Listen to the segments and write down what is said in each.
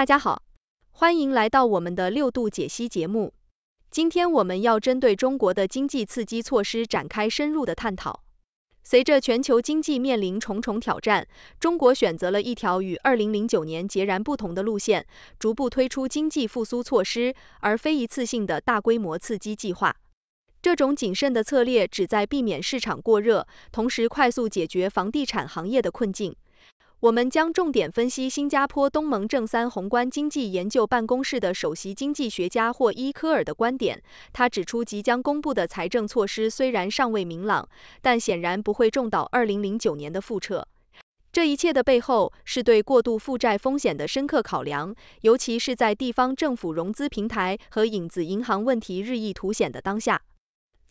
大家好，欢迎来到我们的六度解析节目。今天我们要针对中国的经济刺激措施展开深入的探讨。随着全球经济面临重重挑战，中国选择了一条与2009年截然不同的路线，逐步推出经济复苏措施，而非一次性的大规模刺激计划。这种谨慎的策略旨在避免市场过热，同时快速解决房地产行业的困境。我们将重点分析新加坡东盟正三宏观经济研究办公室的首席经济学家霍伊科尔的观点。他指出，即将公布的财政措施虽然尚未明朗，但显然不会重蹈二零零九年的覆辙。这一切的背后是对过度负债风险的深刻考量，尤其是在地方政府融资平台和影子银行问题日益凸显的当下。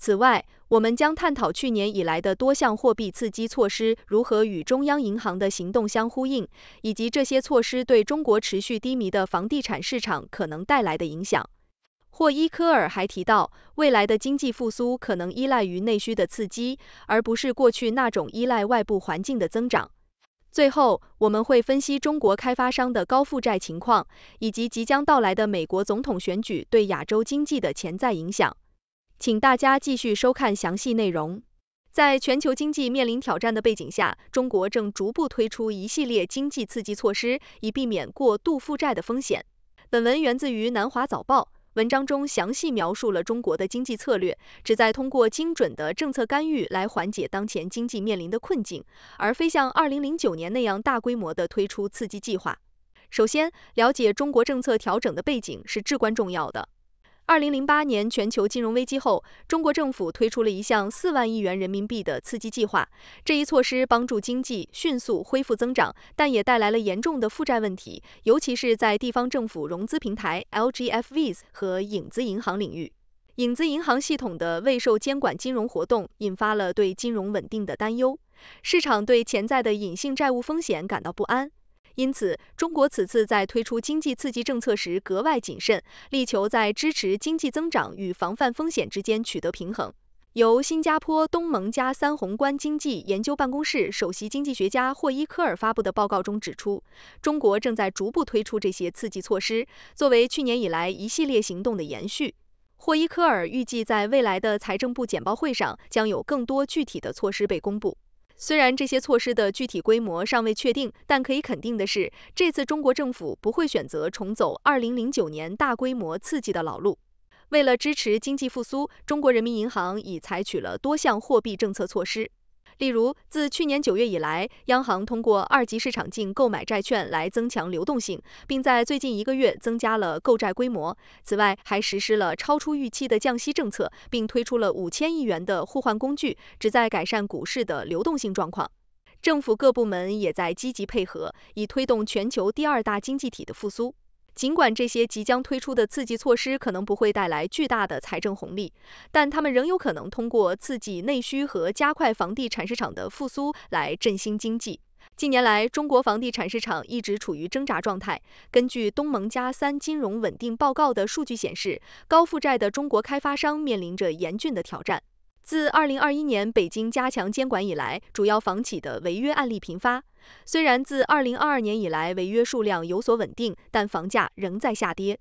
此外，我们将探讨去年以来的多项货币刺激措施如何与中央银行的行动相呼应，以及这些措施对中国持续低迷的房地产市场可能带来的影响。霍伊科尔还提到，未来的经济复苏可能依赖于内需的刺激，而不是过去那种依赖外部环境的增长。最后，我们会分析中国开发商的高负债情况，以及即将到来的美国总统选举对亚洲经济的潜在影响。请大家继续收看详细内容。在全球经济面临挑战的背景下，中国正逐步推出一系列经济刺激措施，以避免过度负债的风险。本文源自于南华早报，文章中详细描述了中国的经济策略，旨在通过精准的政策干预来缓解当前经济面临的困境，而非像2009年那样大规模的推出刺激计划。首先，了解中国政策调整的背景是至关重要的。二零零八年全球金融危机后，中国政府推出了一项四万亿元人民币的刺激计划。这一措施帮助经济迅速恢复增长，但也带来了严重的负债问题，尤其是在地方政府融资平台 （LGFVs） 和影子银行领域。影子银行系统的未受监管金融活动引发了对金融稳定的担忧，市场对潜在的隐性债务风险感到不安。因此，中国此次在推出经济刺激政策时格外谨慎，力求在支持经济增长与防范风险之间取得平衡。由新加坡东盟加三宏观经济研究办公室首席经济学家霍伊科尔发布的报告中指出，中国正在逐步推出这些刺激措施，作为去年以来一系列行动的延续。霍伊科尔预计，在未来的财政部简报会上，将有更多具体的措施被公布。虽然这些措施的具体规模尚未确定，但可以肯定的是，这次中国政府不会选择重走2009年大规模刺激的老路。为了支持经济复苏，中国人民银行已采取了多项货币政策措施。例如，自去年九月以来，央行通过二级市场净购买债券来增强流动性，并在最近一个月增加了购债规模。此外，还实施了超出预期的降息政策，并推出了五千亿元的互换工具，旨在改善股市的流动性状况。政府各部门也在积极配合，以推动全球第二大经济体的复苏。尽管这些即将推出的刺激措施可能不会带来巨大的财政红利，但他们仍有可能通过刺激内需和加快房地产市场的复苏来振兴经济。近年来，中国房地产市场一直处于挣扎状态。根据东盟加三金融稳定报告的数据显示，高负债的中国开发商面临着严峻的挑战。自2021年北京加强监管以来，主要房企的违约案例频发。虽然自二零二二年以来违约数量有所稳定，但房价仍在下跌。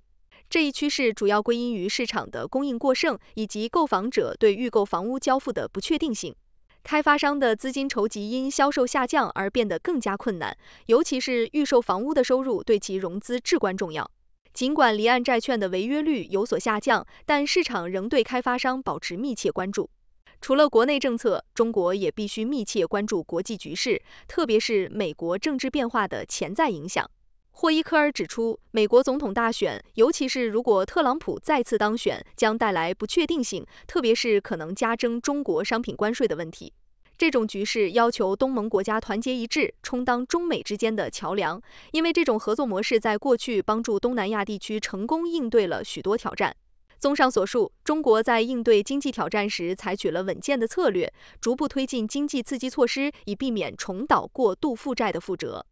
这一趋势主要归因于市场的供应过剩以及购房者对预购房屋交付的不确定性。开发商的资金筹集因销售下降而变得更加困难，尤其是预售房屋的收入对其融资至关重要。尽管离岸债券的违约率有所下降，但市场仍对开发商保持密切关注。除了国内政策，中国也必须密切关注国际局势，特别是美国政治变化的潜在影响。霍伊科尔指出，美国总统大选，尤其是如果特朗普再次当选，将带来不确定性，特别是可能加征中国商品关税的问题。这种局势要求东盟国家团结一致，充当中美之间的桥梁，因为这种合作模式在过去帮助东南亚地区成功应对了许多挑战。综上所述，中国在应对经济挑战时采取了稳健的策略，逐步推进经济刺激措施，以避免重蹈过度负债的覆辙。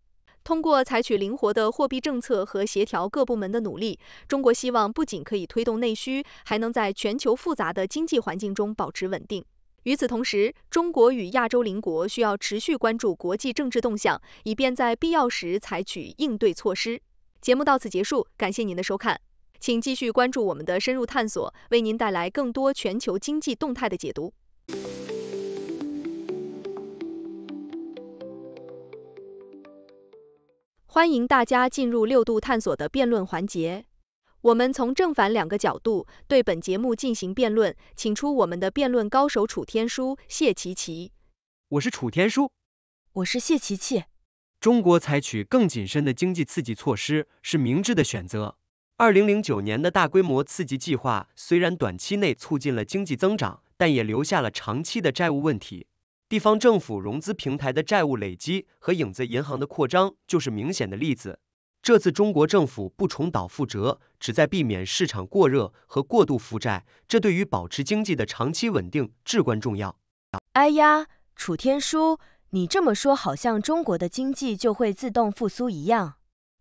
通过采取灵活的货币政策和协调各部门的努力，中国希望不仅可以推动内需，还能在全球复杂的经济环境中保持稳定。与此同时，中国与亚洲邻国需要持续关注国际政治动向，以便在必要时采取应对措施。节目到此结束，感谢您的收看。请继续关注我们的深入探索，为您带来更多全球经济动态的解读。欢迎大家进入六度探索的辩论环节。我们从正反两个角度对本节目进行辩论，请出我们的辩论高手楚天舒、谢琪琪。我是楚天舒，我是谢琪琪。中国采取更谨慎的经济刺激措施是明智的选择。二零零九年的大规模刺激计划虽然短期内促进了经济增长，但也留下了长期的债务问题。地方政府融资平台的债务累积和影子银行的扩张就是明显的例子。这次中国政府不重蹈覆辙，旨在避免市场过热和过度负债，这对于保持经济的长期稳定至关重要。哎呀，楚天舒，你这么说好像中国的经济就会自动复苏一样。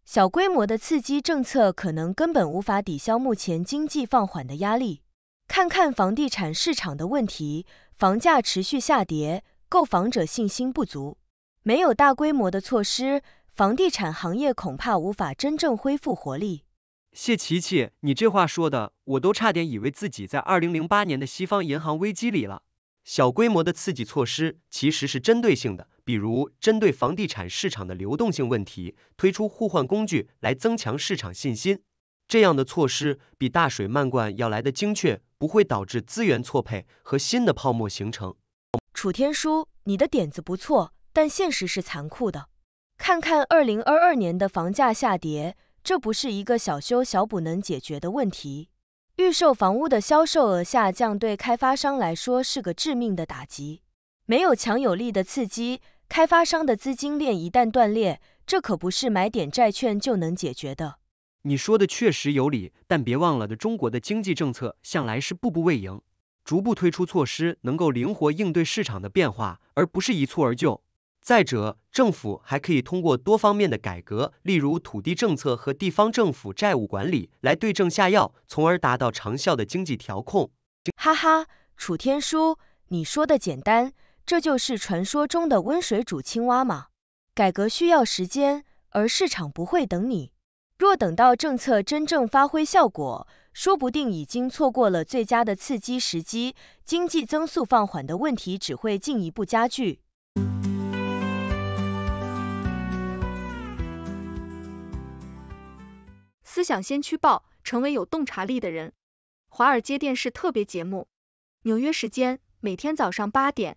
小规模的刺激政策可能根本无法抵消目前经济放缓的压力。看看房地产市场的问题，房价持续下跌，购房者信心不足，没有大规模的措施，房地产行业恐怕无法真正恢复活力。谢琪琪，你这话说的，我都差点以为自己在二零零八年的西方银行危机里了。小规模的刺激措施其实是针对性的。比如针对房地产市场的流动性问题，推出互换工具来增强市场信心，这样的措施比大水漫灌要来得精确，不会导致资源错配和新的泡沫形成。楚天舒，你的点子不错，但现实是残酷的。看看二零二二年的房价下跌，这不是一个小修小补能解决的问题。预售房屋的销售额下降对开发商来说是个致命的打击，没有强有力的刺激。开发商的资金链一旦断裂，这可不是买点债券就能解决的。你说的确实有理，但别忘了，中国的经济政策向来是步步为营，逐步推出措施，能够灵活应对市场的变化，而不是一蹴而就。再者，政府还可以通过多方面的改革，例如土地政策和地方政府债务管理，来对症下药，从而达到长效的经济调控。哈哈，楚天舒，你说的简单。这就是传说中的温水煮青蛙吗？改革需要时间，而市场不会等你。若等到政策真正发挥效果，说不定已经错过了最佳的刺激时机，经济增速放缓的问题只会进一步加剧。思想先驱报，成为有洞察力的人。华尔街电视特别节目，纽约时间每天早上八点。